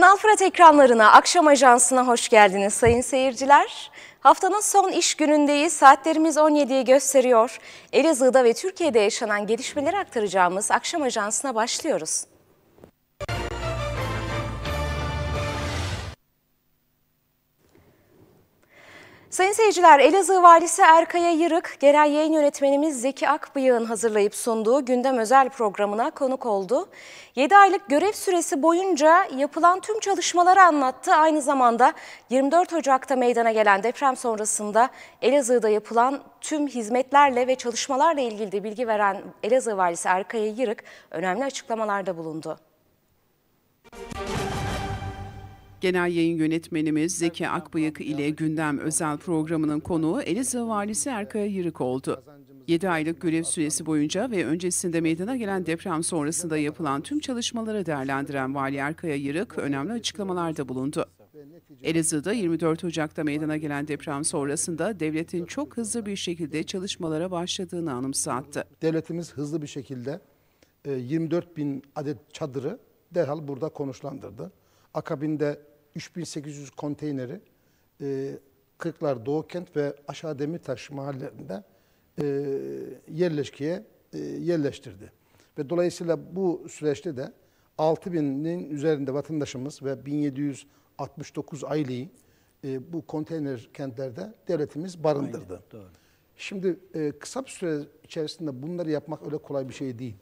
Kanal Fırat ekranlarına, Akşam Ajansı'na hoş geldiniz sayın seyirciler. Haftanın son iş günündeyiz. Saatlerimiz 17'yi gösteriyor. Elazığ'da ve Türkiye'de yaşanan gelişmeleri aktaracağımız Akşam Ajansı'na başlıyoruz. Sayın seyirciler, Elazığ Valisi Erkaya Yırık, genel yayın yönetmenimiz Zeki Akbıyık'ın hazırlayıp sunduğu gündem özel programına konuk oldu. 7 aylık görev süresi boyunca yapılan tüm çalışmaları anlattı. Aynı zamanda 24 Ocak'ta meydana gelen deprem sonrasında Elazığ'da yapılan tüm hizmetlerle ve çalışmalarla ilgili de bilgi veren Elazığ Valisi Erkaya Yırık önemli açıklamalarda bulundu. Müzik Genel yayın yönetmenimiz Zeki Akbıyık ile gündem özel programının konuğu Elazığ valisi Erkay Yırık oldu. 7 aylık görev süresi boyunca ve öncesinde meydana gelen deprem sonrasında yapılan tüm çalışmaları değerlendiren Vali Erkay Yırık önemli açıklamalarda bulundu. Elazığ'da 24 Ocak'ta meydana gelen deprem sonrasında devletin çok hızlı bir şekilde çalışmalara başladığını anımsattı. Devletimiz hızlı bir şekilde 24 e, bin adet çadırı derhal burada konuşlandırdı. Akabinde 3800 konteyneri e, Kırklar Doğu Kent ve Aşağı Demirtaş mahallelerinde e, yerleşkiye e, yerleştirdi. Ve dolayısıyla bu süreçte de 6000'in üzerinde vatandaşımız ve 1769 aileyi e, bu konteyner kentlerde devletimiz barındırdı. Aynen, doğru. Şimdi e, kısa bir süre içerisinde bunları yapmak öyle kolay bir şey değil.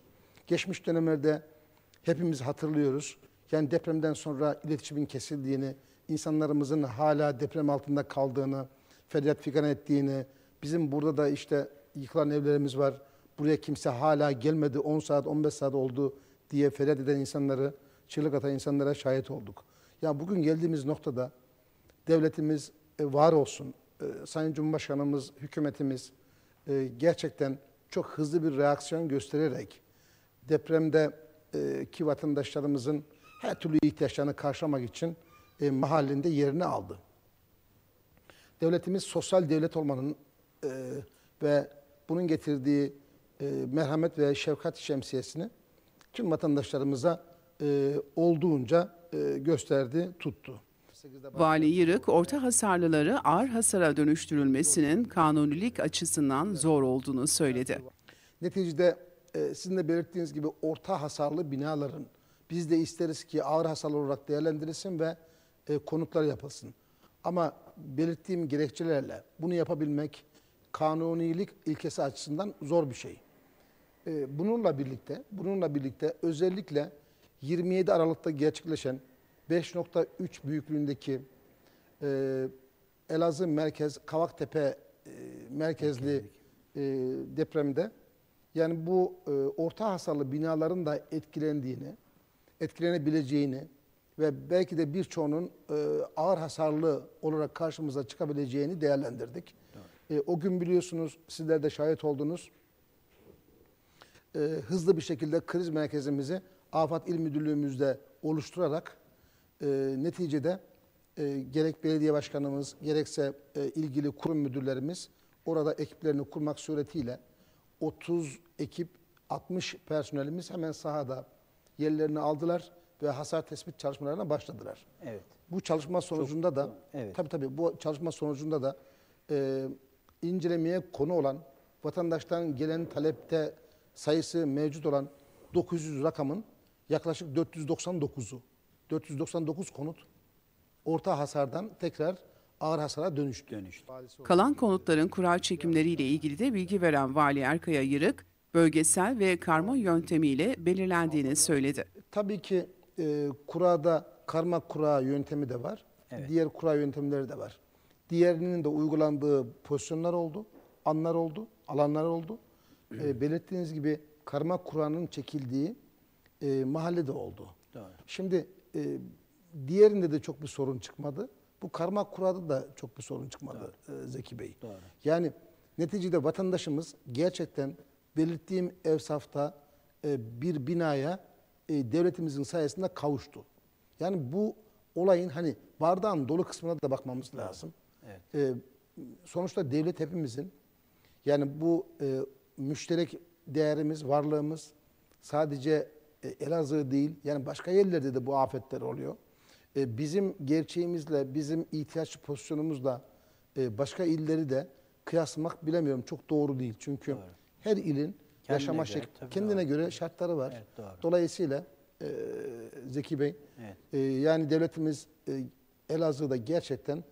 Geçmiş dönemlerde hepimiz hatırlıyoruz. Yani depremden sonra iletişimin kesildiğini, insanlarımızın hala deprem altında kaldığını, feryat figan ettiğini, bizim burada da işte yıkılan evlerimiz var, buraya kimse hala gelmedi, 10 saat, 15 saat oldu diye feryat eden insanları, çığlık atan insanlara şahit olduk. Ya bugün geldiğimiz noktada devletimiz e, var olsun, e, Sayın Cumhurbaşkanımız, hükümetimiz e, gerçekten çok hızlı bir reaksiyon göstererek depremdeki vatandaşlarımızın her türlü ihtiyaçlarını karşılamak için e, mahallinde yerini aldı. Devletimiz sosyal devlet olmanın e, ve bunun getirdiği e, merhamet ve şefkat şemsiyesini tüm vatandaşlarımıza e, olduğunca e, gösterdi, tuttu. Vali Yırık, orta hasarlıları ağır hasara dönüştürülmesinin kanunilik açısından zor olduğunu söyledi. Neticede e, sizin de belirttiğiniz gibi orta hasarlı binaların biz de isteriz ki ağır hasar olarak değerlendirilsin ve e, konutlar yapılsın. Ama belirttiğim gerekçelerle bunu yapabilmek kanunilik ilkesi açısından zor bir şey. E, bununla birlikte, bununla birlikte özellikle 27 Aralık'ta gerçekleşen 5.3 büyüklüğündeki e, Elazığ merkez Kavaktepe e, merkezli e, depremde yani bu e, orta hasarlı binaların da etkilendiğini etkilenebileceğini ve belki de birçoğunun e, ağır hasarlı olarak karşımıza çıkabileceğini değerlendirdik. Evet. E, o gün biliyorsunuz sizler de şahit oldunuz. E, hızlı bir şekilde kriz merkezimizi Afat İl Müdürlüğümüzde oluşturarak e, neticede e, gerek belediye başkanımız gerekse e, ilgili kurum müdürlerimiz orada ekiplerini kurmak suretiyle 30 ekip 60 personelimiz hemen sahada yerlerini aldılar ve hasar tespit çalışmalarına başladılar. Evet. Bu çalışma sonucunda Çok, da evet. tabii tabii bu çalışma sonucunda da e, incelemeye konu olan vatandaştan gelen talepte sayısı mevcut olan 900 rakamın yaklaşık 499'u 499 konut orta hasardan tekrar ağır hasara dönüştü. dönüştü. Kalan konutların kura çekimleriyle ilgili de bilgi veren Vali Erkaya Yırık, bölgesel ve karma yöntemiyle belirlendiğini söyledi. Tabii ki e, kurada karma kura yöntemi de var. Evet. Diğer kura yöntemleri de var. Diğerinin de uygulandığı pozisyonlar oldu, anlar oldu, alanlar oldu. E, belirttiğiniz gibi karma kuranın çekildiği e, mahalle de oldu. Doğru. Şimdi e, diğerinde de çok bir sorun çıkmadı. Bu karma kurada da çok bir sorun çıkmadı Doğru. E, Zeki Bey. Doğru. Yani neticede vatandaşımız gerçekten belirttiğim evsafta e, bir binaya e, devletimizin sayesinde kavuştu. Yani bu olayın hani bardağın dolu kısmına da bakmamız lazım. Evet. E, sonuçta devlet hepimizin yani bu e, müşterek değerimiz, varlığımız sadece e, Elazığ değil yani başka yerlerde de bu afetler oluyor. E, bizim gerçeğimizle, bizim ihtiyaç pozisyonumuzla e, başka illeri de kıyaslamak bilemiyorum. Çok doğru değil. Çünkü evet her ilin kendine yaşama göre, şekli, kendine doğru. göre şartları var. Evet, doğru. Dolayısıyla e, Zeki Bey, evet. e, yani devletimiz e, Elazığ'da gerçekten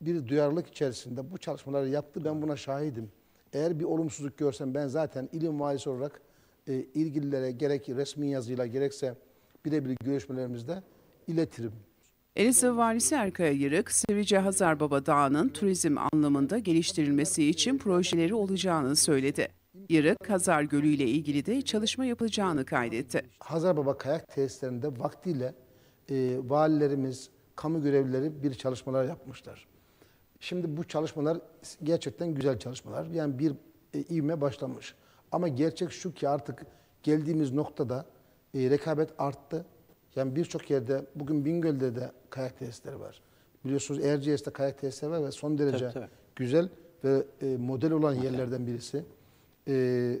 bir duyarlılık içerisinde bu çalışmaları yaptı. Ben buna şahidim. Eğer bir olumsuzluk görsem ben zaten ilim valisi olarak e, ilgililere gerek resmi yazıyla gerekse birebir görüşmelerimizde iletirim. Elazığ Valisi Erkaya Yırık, Sivrice Hazar Baba Dağı'nın turizm anlamında geliştirilmesi için projeleri olacağını söyledi. Irak, Hazar Gölü ile ilgili de çalışma yapılacağını kaydetti. Hazar Baba kayak tesislerinde vaktiyle e, valilerimiz, kamu görevlileri bir çalışmalar yapmışlar. Şimdi bu çalışmalar gerçekten güzel çalışmalar. Yani bir e, ivme başlamış. Ama gerçek şu ki artık geldiğimiz noktada e, rekabet arttı. Yani birçok yerde bugün Bingöl'de de kayak tesisleri var. Biliyorsunuz Erciyes'te kayak tesisleri var ve son derece tabii, tabii. güzel ve e, model olan yerlerden birisi e,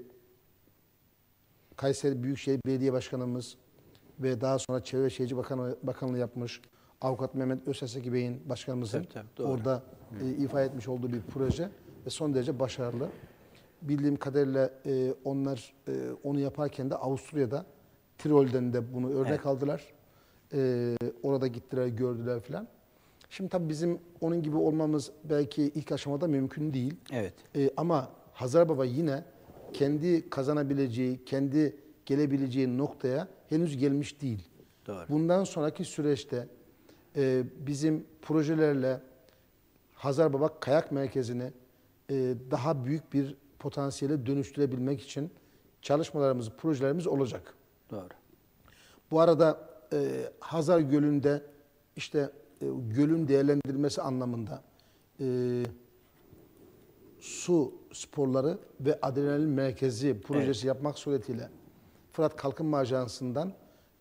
Kayseri Büyükşehir Belediye Başkanımız ve daha sonra Çevre Şehirci Bakanı, Bakanlığı yapmış Avukat Mehmet Özeseki Bey'in başkanımızın tabii, tabii, orada e, ifa etmiş olduğu bir proje ve son derece başarılı. Bildiğim kadarıyla e, onlar e, onu yaparken de Avusturya'da Tirol'den de bunu örnek evet. aldılar. E, orada gittiler, gördüler filan. Şimdi tabii bizim onun gibi olmamız belki ilk aşamada mümkün değil. Evet. E, ama Hazar Baba yine kendi kazanabileceği, kendi gelebileceği noktaya henüz gelmiş değil. Doğru. Bundan sonraki süreçte e, bizim projelerle Hazar Hazarbabak Kayak Merkezi'ni e, daha büyük bir potansiyele dönüştürebilmek için çalışmalarımız, projelerimiz olacak. Doğru. Bu arada e, Hazar Gölü'nde işte e, gölün değerlendirilmesi anlamında e, su sporları ve adrenalin merkezi projesi evet. yapmak suretiyle Fırat Kalkınma Ajansı'ndan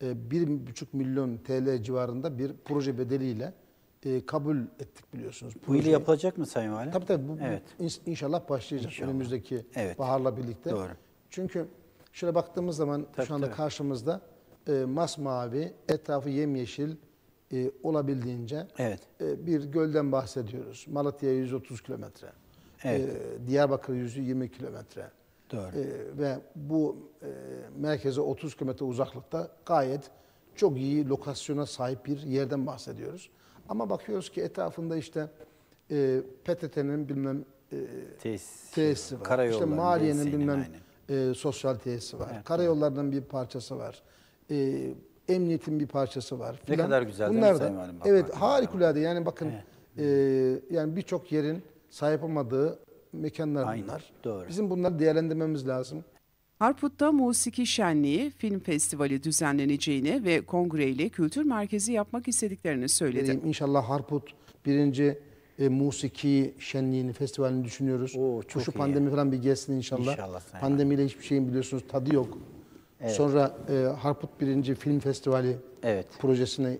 1,5 e, milyon TL civarında bir proje bedeliyle e, kabul ettik biliyorsunuz. Projeyi. Bu ile yapılacak mı Sayın Valim? Tabii tabii. Bu, evet. İnşallah başlayacak inşallah. önümüzdeki evet. baharla birlikte. Doğru. Çünkü şöyle baktığımız zaman tabii, şu anda tabii. karşımızda e, masmavi, etrafı yemyeşil e, olabildiğince evet. bir gölden bahsediyoruz. Malatya 130 kilometre. Evet. E, Diyarbakır 120 kilometre. Doğru. E, ve bu e, merkeze 30 kilometre uzaklıkta gayet çok iyi lokasyona sahip bir yerden bahsediyoruz. Ama bakıyoruz ki etrafında işte e, PTT'nin bilmem e, tesis, tesisi var. İşte maliyenin bilmem e, sosyal tesisi var. Evet, Karayollardan evet. bir parçası var. E, emniyetin bir parçası var. Falan. Ne kadar güzel Bunlar değil da, Evet harikulade yani bakın evet. e, yani birçok yerin sahip olmadığı mekanlar Aynen, bunlar. Doğru. Bizim bunları değerlendirmemiz lazım. Harput'ta Musiki Şenliği Film Festivali düzenleneceğini ve kongreyle kültür merkezi yapmak istediklerini söyledi. Benim inşallah Harput birinci e, Musiki Şenliği'ni, festivalini düşünüyoruz. Oo, çok Şu iyi. pandemi falan bir geçsin inşallah. İnşallah. Pandemiyle hiçbir şeyin biliyorsunuz tadı yok. Evet. Sonra e, Harput birinci Film Festivali evet. projesini e,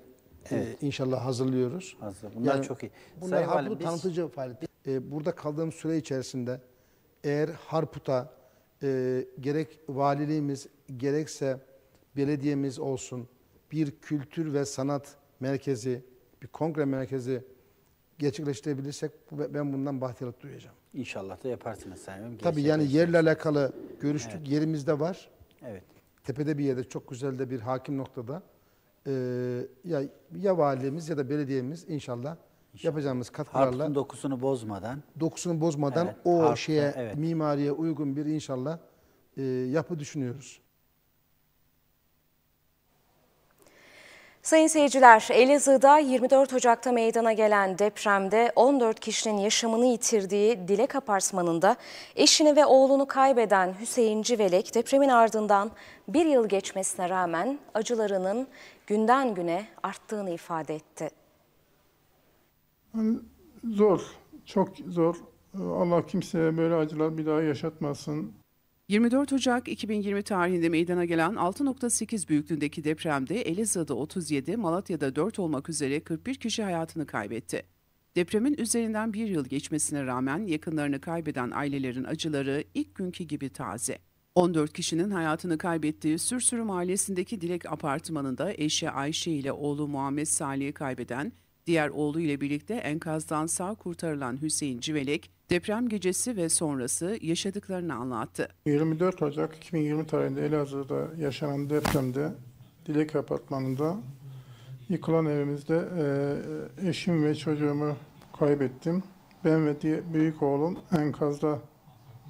evet. E, inşallah hazırlıyoruz. Hazır. Bunlar yani, çok iyi. Bunlar Sayın Harput'u biz... tanıtıcı faaliyetler e, burada kaldığım süre içerisinde eğer Harput'a e, gerek valiliğimiz gerekse belediyemiz olsun bir kültür ve sanat merkezi, bir kongre merkezi gerçekleştirebilirsek ben bundan bahtiyarlık duyacağım. İnşallah da yaparsınız Sayın Tabii yani yerle alakalı görüştük. Evet. Yerimizde var. Evet. Tepede bir yerde çok güzel de bir hakim noktada. Ee, ya, ya valimiz ya da belediyemiz inşallah işte yapacağımız katkılarla Harput'un dokusunu bozmadan dokusunu bozmadan Evet, o harpla, şeye evet. mimariye uygun bir inşallah e, yapı düşünüyoruz. Sayın seyirciler, Elazığ'da 24 Ocak'ta meydana gelen depremde 14 kişinin yaşamını yitirdiği Dilek Apartmanı'nda eşini ve oğlunu kaybeden Hüseyin Civelek depremin ardından bir yıl geçmesine rağmen acılarının günden güne arttığını ifade etti. Yani zor, çok zor. Allah kimseye böyle acılar bir daha yaşatmasın. 24 Ocak 2020 tarihinde meydana gelen 6.8 büyüklüğündeki depremde Elazığ'da 37, Malatya'da 4 olmak üzere 41 kişi hayatını kaybetti. Depremin üzerinden bir yıl geçmesine rağmen yakınlarını kaybeden ailelerin acıları ilk günkü gibi taze. 14 kişinin hayatını kaybettiği Sürsürü Mahallesi'ndeki Dilek Apartmanı'nda eşi Ayşe ile oğlu Muhammed Salih'i kaybeden Diğer oğluyla birlikte enkazdan sağ kurtarılan Hüseyin Civelek, deprem gecesi ve sonrası yaşadıklarını anlattı. 24 Ocak 2020 tarihinde Elazığ'da yaşanan depremde Dilek Apartmanı'nda yıkılan evimizde e, eşim ve çocuğumu kaybettim. Ben ve diye büyük oğlum enkazda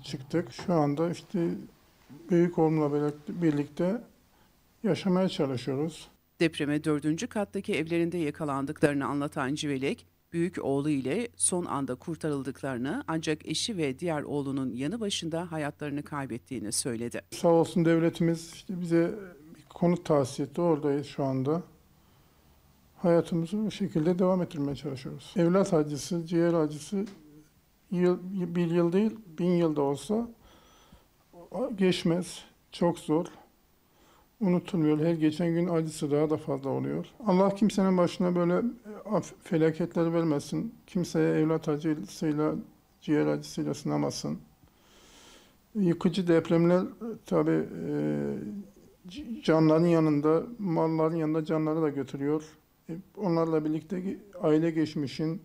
çıktık. Şu anda işte büyük oğlumla birlikte yaşamaya çalışıyoruz. Depreme dördüncü kattaki evlerinde yakalandıklarını anlatan Civelek, büyük oğlu ile son anda kurtarıldıklarını ancak eşi ve diğer oğlunun yanı başında hayatlarını kaybettiğini söyledi. Sağ olsun devletimiz işte bize bir konut tahsis etti. Oradayız şu anda. Hayatımızı bu şekilde devam ettirmeye çalışıyoruz. Evlat acısı, ciğer acısı yıl, bir yıl değil, bin yılda olsa geçmez. Çok zor unutulmuyor. Her geçen gün acısı daha da fazla oluyor. Allah kimsenin başına böyle e, felaketler vermesin. Kimseye evlat acısıyla, ciğer acısıyla sınamasın. Yıkıcı depremler tabi e, e canların yanında, malların yanında canları da götürüyor. E, onlarla birlikte aile geçmişin,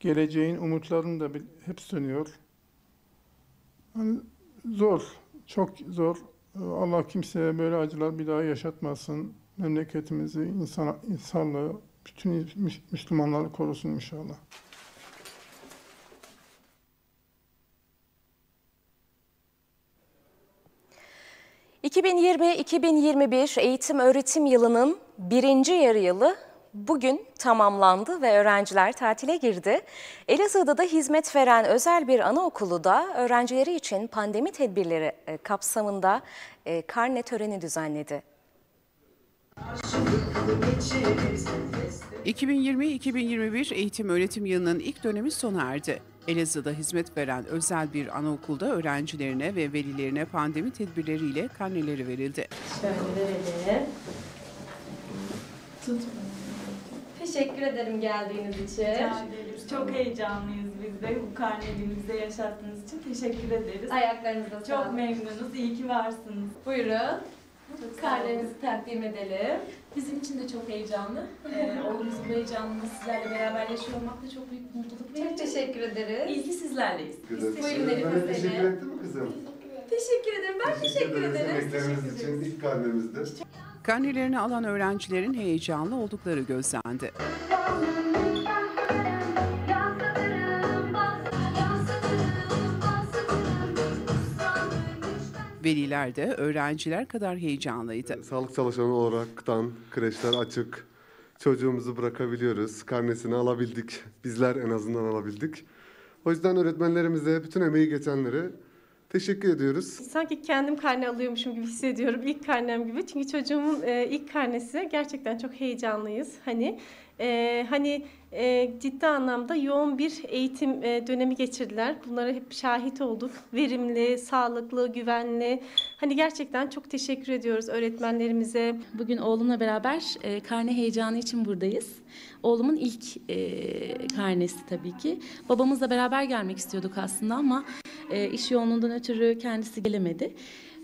geleceğin umutlarını da hep sönüyor. Yani zor, çok zor. Allah kimseye böyle acılar bir daha yaşatmasın. Memleketimizi, insan, insanlığı, bütün Müslümanları korusun inşallah. ...2020-2021 eğitim öğretim yılının birinci yarı yılı bugün tamamlandı ve öğrenciler tatile girdi. Elazığ'da da hizmet veren özel bir anaokulu da öğrencileri için pandemi tedbirleri e, kapsamında e, karne töreni düzenledi. 2020-2021 eğitim öğretim yılının ilk dönemi sona erdi. Elazığ'da hizmet veren özel bir anaokulda öğrencilerine ve velilerine pandemi tedbirleriyle karneleri verildi. Şöyle verelim. Tutma teşekkür ederim geldiğiniz için. Çok heyecanlıyız biz de. Bu karneliği bize yaşattığınız için teşekkür ederiz. Ayaklarınızda sağlık. Çok memnunuz. iyi ki varsınız. Buyurun. Karnenizi takdim edelim. Bizim için de çok heyecanlı. Ee, oğlumuzun bu heyecanını sizlerle beraber yaşıyor olmak da çok büyük mutluluk verici. Çok teşekkür ederiz. İyi ki sizlerleyiz. Biz Buyurun elimizdeni. Teşekkür ettin mi kızım? Teşekkür ederim. Ben teşekkür, teşekkür ederim. Emekleriniz için ilk karnemizde. Çok... Karnelerini alan öğrencilerin heyecanlı oldukları gözlendi. Veliler de öğrenciler kadar heyecanlıydı. Sağlık çalışanı olaraktan kreşler açık. Çocuğumuzu bırakabiliyoruz. Karnesini alabildik. Bizler en azından alabildik. O yüzden öğretmenlerimize bütün emeği geçenleri Teşekkür ediyoruz. Sanki kendim karne alıyormuşum gibi hissediyorum. İlk karnem gibi. Çünkü çocuğumun e, ilk karnesi gerçekten çok heyecanlıyız. Hani e, hani e, ciddi anlamda yoğun bir eğitim e, dönemi geçirdiler. Bunlara hep şahit olduk. Verimli, sağlıklı, güvenli. Hani gerçekten çok teşekkür ediyoruz öğretmenlerimize. Bugün oğlumla beraber e, karne heyecanı için buradayız. Oğlumun ilk e, karnesi tabii ki. Babamızla beraber gelmek istiyorduk aslında ama e, iş yoğunluğundan ötürü kendisi gelemedi.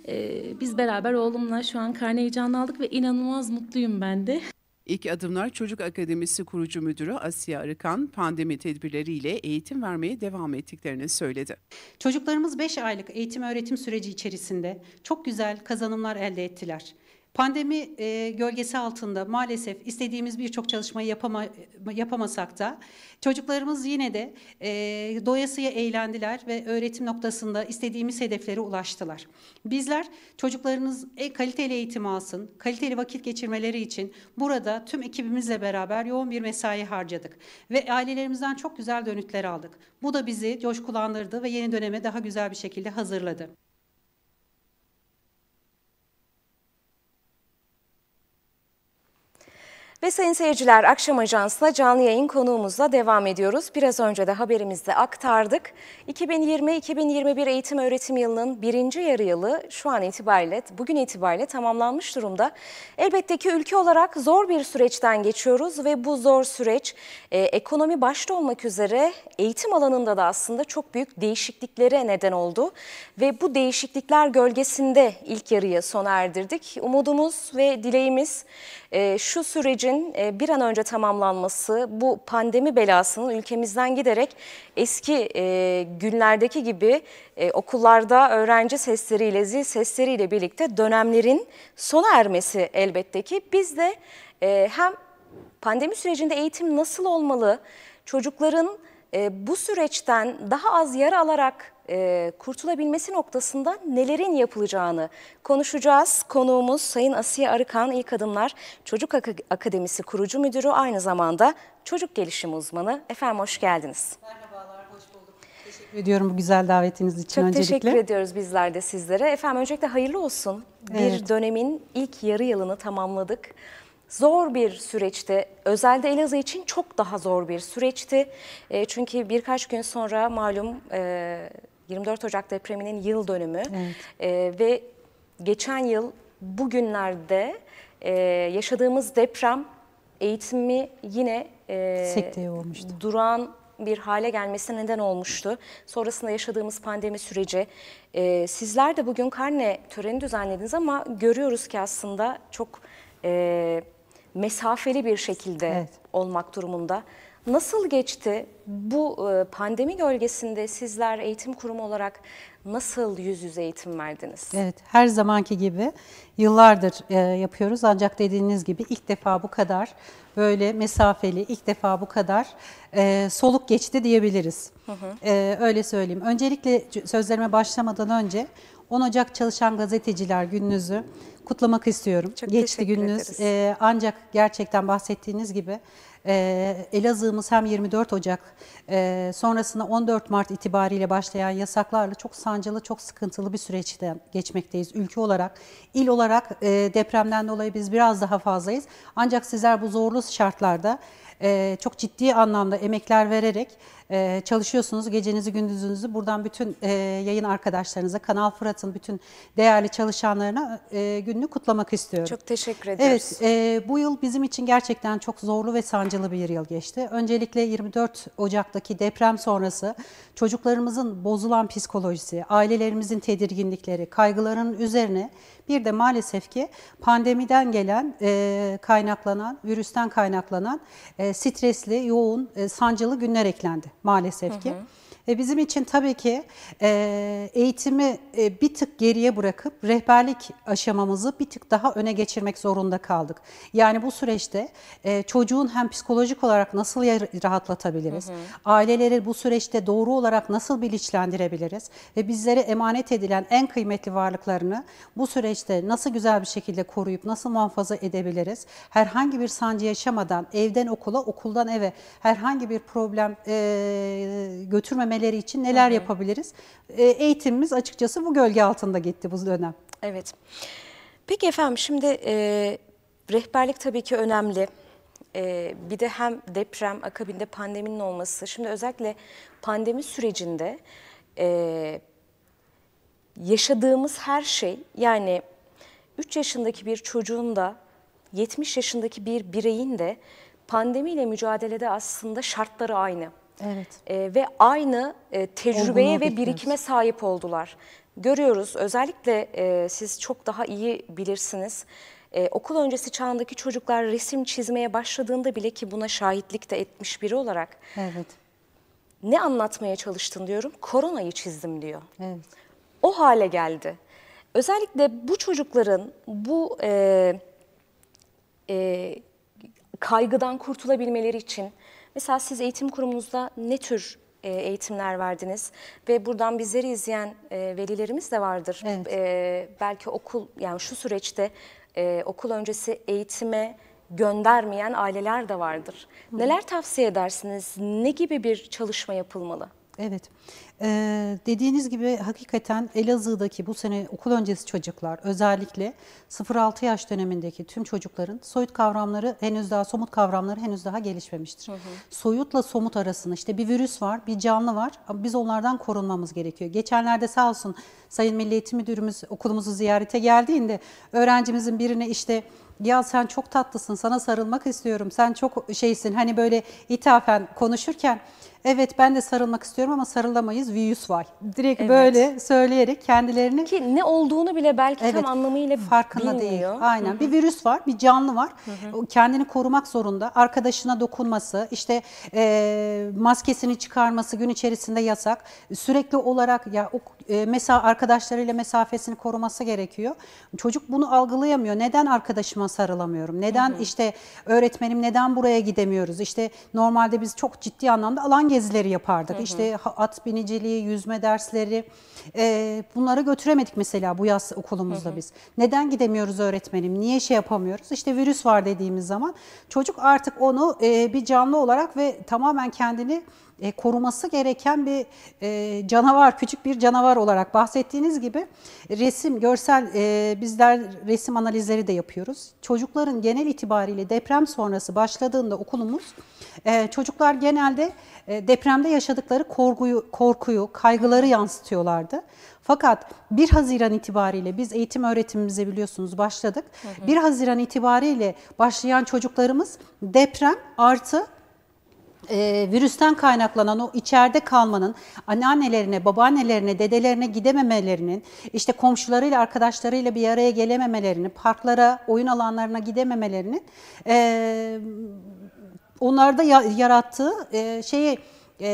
E, biz beraber oğlumla şu an karne heyecanı aldık ve inanılmaz mutluyum ben de. İlk adımlar Çocuk Akademisi kurucu müdürü Asiye Arıkan pandemi tedbirleriyle eğitim vermeye devam ettiklerini söyledi. Çocuklarımız 5 aylık eğitim öğretim süreci içerisinde çok güzel kazanımlar elde ettiler. Pandemi e, gölgesi altında maalesef istediğimiz birçok çalışmayı yapama, yapamasak da çocuklarımız yine de e, doyasıya eğlendiler ve öğretim noktasında istediğimiz hedeflere ulaştılar. Bizler çocuklarınız e, kaliteli eğitim alsın, kaliteli vakit geçirmeleri için burada tüm ekibimizle beraber yoğun bir mesai harcadık ve ailelerimizden çok güzel dönütler aldık. Bu da bizi coşkulandırdı ve yeni döneme daha güzel bir şekilde hazırladı. Ve sayın seyirciler akşam ajansına canlı yayın konuğumuzla devam ediyoruz. Biraz önce de haberimizde aktardık. 2020-2021 eğitim öğretim yılının birinci yarı yılı şu an itibariyle, bugün itibariyle tamamlanmış durumda. Elbette ki ülke olarak zor bir süreçten geçiyoruz ve bu zor süreç e, ekonomi başta olmak üzere eğitim alanında da aslında çok büyük değişikliklere neden oldu. Ve bu değişiklikler gölgesinde ilk yarıyı sona erdirdik. Umudumuz ve dileğimiz e, şu sürecin sürecin e, bir an önce tamamlanması, bu pandemi belasının ülkemizden giderek eski e, günlerdeki gibi e, okullarda öğrenci sesleriyle, zil sesleriyle birlikte dönemlerin sona ermesi elbette ki. Biz de hem pandemi sürecinde eğitim nasıl olmalı, çocukların bu süreçten daha az yara alarak e, kurtulabilmesi noktasında nelerin yapılacağını konuşacağız. Konuğumuz Sayın Asiye Arıkan İlk Adımlar Çocuk Ak Akademisi kurucu müdürü aynı zamanda çocuk gelişimi uzmanı. Efendim hoş geldiniz. Merhabalar, hoş bulduk. Teşekkür ediyorum bu güzel davetiniz için Çok öncelikle. Çok teşekkür ediyoruz bizler de sizlere. Efendim öncelikle hayırlı olsun. Evet. Bir dönemin ilk yarı yılını tamamladık zor bir süreçti. Özelde Elazığ için çok daha zor bir süreçti. E, çünkü birkaç gün sonra malum e, 24 Ocak depreminin yıl dönümü evet. e, ve geçen yıl bugünlerde e, yaşadığımız deprem eğitimi yine e, sekteye olmuştu. Duran bir hale gelmesine neden olmuştu. Sonrasında yaşadığımız pandemi süreci. E, sizler de bugün karne töreni düzenlediniz ama görüyoruz ki aslında çok e, mesafeli bir şekilde evet. olmak durumunda. Nasıl geçti bu e, pandemi gölgesinde sizler eğitim kurumu olarak nasıl yüz yüze eğitim verdiniz? Evet her zamanki gibi yıllardır e, yapıyoruz ancak dediğiniz gibi ilk defa bu kadar böyle mesafeli ilk defa bu kadar e, soluk geçti diyebiliriz. Hı hı. Öyle söyleyeyim. Öncelikle sözlerime başlamadan önce 10 Ocak Çalışan Gazeteciler gününüzü kutlamak istiyorum. Çok Geçti gününüz. Ee, ancak gerçekten bahsettiğiniz gibi ee, Elazığ'ımız hem 24 Ocak e, sonrasında 14 Mart itibariyle başlayan yasaklarla çok sancılı, çok sıkıntılı bir süreçte geçmekteyiz ülke olarak. il olarak e, depremden dolayı biz biraz daha fazlayız. Ancak sizler bu zorlu şartlarda e, çok ciddi anlamda emekler vererek e, çalışıyorsunuz. Gecenizi gündüzünüzü buradan bütün e, yayın arkadaşlarınıza, Kanal Fırat'ın bütün değerli çalışanlarına e, gününü kutlamak istiyorum. Çok teşekkür ederiz. Evet, bu yıl bizim için gerçekten çok zorlu ve sancılı bir yıl geçti. Öncelikle 24 Ocak'taki deprem sonrası çocuklarımızın bozulan psikolojisi, ailelerimizin tedirginlikleri, kaygılarının üzerine bir de maalesef ki pandemiden gelen, e, kaynaklanan, virüsten kaynaklanan e, stresli, yoğun, e, sancılı günler eklendi maalesef ki. Hı hı. Ve bizim için tabii ki e, eğitimi e, bir tık geriye bırakıp rehberlik aşamamızı bir tık daha öne geçirmek zorunda kaldık. Yani bu süreçte e, çocuğun hem psikolojik olarak nasıl rahatlatabiliriz, hı hı. aileleri bu süreçte doğru olarak nasıl bilinçlendirebiliriz ve bizlere emanet edilen en kıymetli varlıklarını bu süreçte nasıl güzel bir şekilde koruyup nasıl muhafaza edebiliriz? Herhangi bir sancı yaşamadan evden okula, okuldan eve herhangi bir problem e, götürmemek görmeleri için neler Tabii. yapabiliriz? E, eğitimimiz açıkçası bu gölge altında gitti bu dönem. Evet. Peki efendim şimdi e, rehberlik tabii ki önemli. E, bir de hem deprem akabinde pandeminin olması. Şimdi özellikle pandemi sürecinde e, yaşadığımız her şey yani 3 yaşındaki bir çocuğun da 70 yaşındaki bir bireyin de pandemiyle mücadelede aslında şartları aynı. Evet. E, ve aynı e, tecrübeye ve birikime sahip oldular. Görüyoruz özellikle e, siz çok daha iyi bilirsiniz. Ee, okul öncesi çağındaki çocuklar resim çizmeye başladığında bile ki buna şahitlik de etmiş biri olarak. Evet. Ne anlatmaya çalıştın diyorum. Koronayı çizdim diyor. Evet. O hale geldi. Özellikle bu çocukların bu e, e, kaygıdan kurtulabilmeleri için Mesela siz eğitim kurumunuzda ne tür e, eğitimler verdiniz ve buradan bizleri izleyen e, velilerimiz de vardır. Evet. E, belki okul yani şu süreçte okul öncesi eğitime göndermeyen aileler de vardır. Hı. Neler tavsiye edersiniz? Ne gibi bir çalışma yapılmalı? Evet. Ee, dediğiniz gibi hakikaten Elazığ'daki bu sene okul öncesi çocuklar özellikle 0-6 yaş dönemindeki tüm çocukların soyut kavramları henüz daha somut kavramları henüz daha gelişmemiştir. Hı hı. Soyutla somut arasında işte bir virüs var, bir canlı var. Biz onlardan korunmamız gerekiyor. Geçenlerde sağ olsun Sayın Milli Eğitim Müdürümüz okulumuzu ziyarete geldiğinde öğrencimizin birine işte ya sen çok tatlısın sana sarılmak istiyorum sen çok şeysin hani böyle ithafen konuşurken evet ben de sarılmak istiyorum ama sarılamayız virüs var. Direkt evet. böyle söyleyerek kendilerini... Ki ne olduğunu bile belki evet, tam anlamıyla farkında bilmiyor. değil. Aynen Hı -hı. bir virüs var bir canlı var Hı -hı. kendini korumak zorunda. Arkadaşına dokunması işte e, maskesini çıkarması gün içerisinde yasak. Sürekli olarak ya o, e, mesela arkadaşlarıyla mesafesini koruması gerekiyor. Çocuk bunu algılayamıyor. Neden arkadaşıma sarılamıyorum? Neden Hı -hı. işte öğretmenim neden buraya gidemiyoruz? İşte normalde biz çok ciddi anlamda alan gezileri yapardık. Hı hı. İşte at biniciliği, yüzme dersleri e, bunları götüremedik mesela bu yaz okulumuzda hı hı. biz. Neden gidemiyoruz öğretmenim? Niye şey yapamıyoruz? İşte virüs var dediğimiz zaman çocuk artık onu e, bir canlı olarak ve tamamen kendini e, koruması gereken bir e, canavar, küçük bir canavar olarak bahsettiğiniz gibi resim, görsel, e, bizler resim analizleri de yapıyoruz. Çocukların genel itibariyle deprem sonrası başladığında okulumuz, e, çocuklar genelde e, depremde yaşadıkları korkuyu, korkuyu, kaygıları yansıtıyorlardı. Fakat 1 Haziran itibariyle biz eğitim öğretimimize biliyorsunuz başladık. Hı hı. 1 Haziran itibariyle başlayan çocuklarımız deprem artı e, virüsten kaynaklanan o içeride kalmanın anneannelerine, babaannelerine, dedelerine gidememelerinin, işte komşularıyla, arkadaşlarıyla bir araya gelememelerinin, parklara, oyun alanlarına gidememelerinin e, onlarda yarattığı e, şeyi e,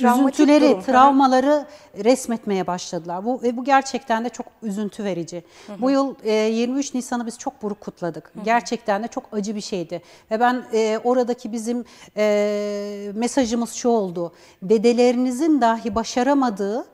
üzüntüleri, durum, travmaları resmetmeye başladılar. Bu ve bu gerçekten de çok üzüntü verici. Hı hı. Bu yıl e, 23 Nisan'ı biz çok buruk kutladık. Hı hı. Gerçekten de çok acı bir şeydi. Ve ben e, oradaki bizim e, mesajımız şu oldu. Dedelerinizin dahi başaramadığı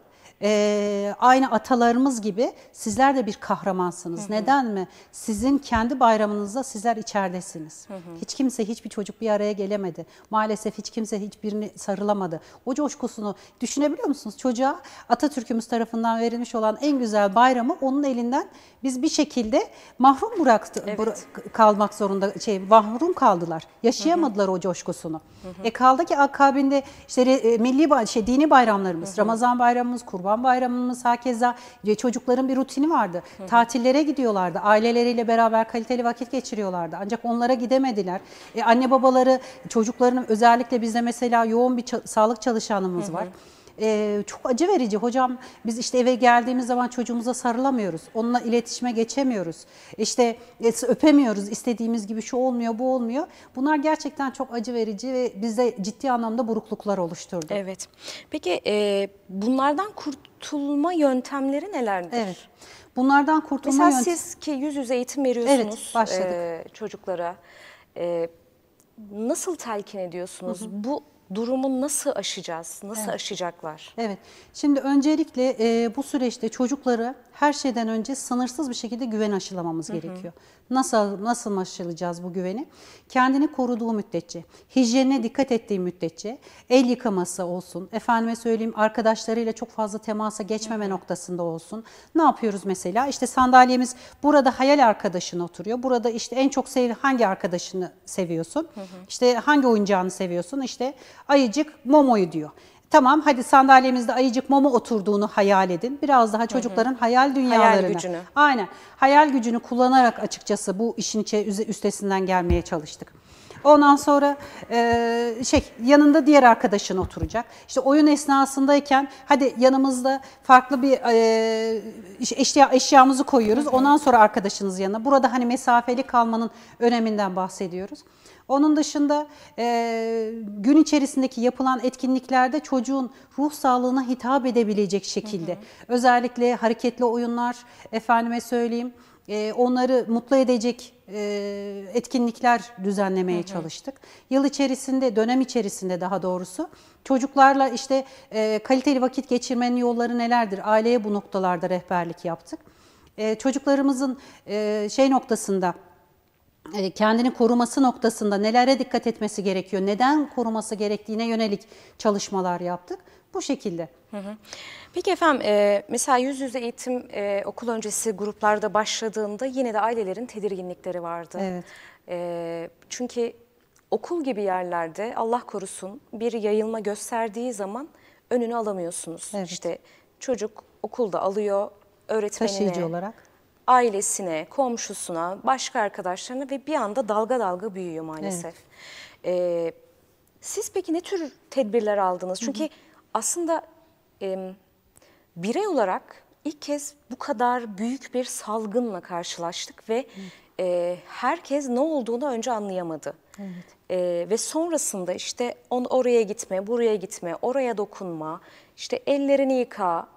e, aynı atalarımız gibi sizler de bir kahramansınız. Hı hı. Neden mi? Sizin kendi bayramınızda sizler içeridesiniz. Hı hı. Hiç kimse, hiçbir çocuk bir araya gelemedi. Maalesef hiç kimse hiçbirini sarılamadı. O coşkusunu düşünebiliyor musunuz? Çocuğa Atatürk'ümüz tarafından verilmiş olan en güzel bayramı onun elinden biz bir şekilde mahrum bıraktı, evet. bıra kalmak zorunda şey mahrum kaldılar. Yaşayamadılar hı hı. o coşkusunu. Hı hı. E kaldı ki akabinde işte e, milli şey dini bayramlarımız, hı hı. Ramazan bayramımız, Kurban Kurban Bayramımız hakeza e, çocukların bir rutini vardı. Hı hı. Tatillere gidiyorlardı. Aileleriyle beraber kaliteli vakit geçiriyorlardı. Ancak onlara gidemediler. E, anne babaları çocuklarının özellikle bizde mesela yoğun bir ça sağlık çalışanımız hı hı. var e, çok acı verici. Hocam biz işte eve geldiğimiz zaman çocuğumuza sarılamıyoruz. Onunla iletişime geçemiyoruz. işte e, öpemiyoruz. istediğimiz gibi şu olmuyor, bu olmuyor. Bunlar gerçekten çok acı verici ve bize ciddi anlamda burukluklar oluşturdu. Evet. Peki e, bunlardan kurtulma yöntemleri nelerdir? Evet. Bunlardan kurtulma Mesela yöntem... siz ki yüz yüze eğitim veriyorsunuz evet, başladık. E, çocuklara. E, nasıl telkin ediyorsunuz? Hı hı. Bu durumu nasıl aşacağız? Nasıl evet. aşacaklar? Evet. Şimdi öncelikle e, bu süreçte çocukları her şeyden önce sınırsız bir şekilde güven aşılamamız hı hı. gerekiyor. Nasıl nasıl aşılayacağız bu güveni? Kendini koruduğu müddetçe, hijyenine dikkat ettiği müddetçe, el yıkaması olsun, efendime söyleyeyim arkadaşlarıyla çok fazla temasa geçmeme hı hı. noktasında olsun. Ne yapıyoruz mesela? İşte sandalyemiz burada hayal arkadaşın oturuyor. Burada işte en çok sev hangi arkadaşını seviyorsun? Hı hı. İşte hangi oyuncağını seviyorsun? İşte Ayıcık Momo'yu diyor. Tamam hadi sandalyemizde ayıcık Momo oturduğunu hayal edin. Biraz daha çocukların hı hı. hayal dünyalarını. Hayal gücünü. Aynen. Hayal gücünü kullanarak açıkçası bu işin üstesinden gelmeye çalıştık. Ondan sonra e, şey yanında diğer arkadaşın oturacak. İşte oyun esnasındayken hadi yanımızda farklı bir e, eşya eşyamızı koyuyoruz. Ondan sonra arkadaşınız yanına. Burada hani mesafeli kalmanın öneminden bahsediyoruz. Onun dışında e, gün içerisindeki yapılan etkinliklerde çocuğun ruh sağlığına hitap edebilecek şekilde hı hı. özellikle hareketli oyunlar efendime söyleyeyim e, onları mutlu edecek e, etkinlikler düzenlemeye hı hı. çalıştık. Yıl içerisinde, dönem içerisinde daha doğrusu çocuklarla işte e, kaliteli vakit geçirmenin yolları nelerdir? Aileye bu noktalarda rehberlik yaptık. Çocuklarımızın şey noktasında e, kendini koruması noktasında nelere dikkat etmesi gerekiyor, neden koruması gerektiğine yönelik çalışmalar yaptık. Bu şekilde. Hı hı. Peki efendim e, mesela yüz yüze eğitim e, okul öncesi gruplarda başladığında yine de ailelerin tedirginlikleri vardı. Evet. çünkü okul gibi yerlerde Allah korusun bir yayılma gösterdiği zaman önünü alamıyorsunuz. Evet. İşte çocuk okulda alıyor öğretmenine. Taşıyıcı olarak ailesine, komşusuna, başka arkadaşlarına ve bir anda dalga dalga büyüyor maalesef. Evet. Ee, siz peki ne tür tedbirler aldınız? Çünkü hı hı. aslında e, birey olarak ilk kez bu kadar büyük bir salgınla karşılaştık ve e, herkes ne olduğunu önce anlayamadı. Evet. E, ve sonrasında işte on oraya gitme, buraya gitme, oraya dokunma, işte ellerini yıka,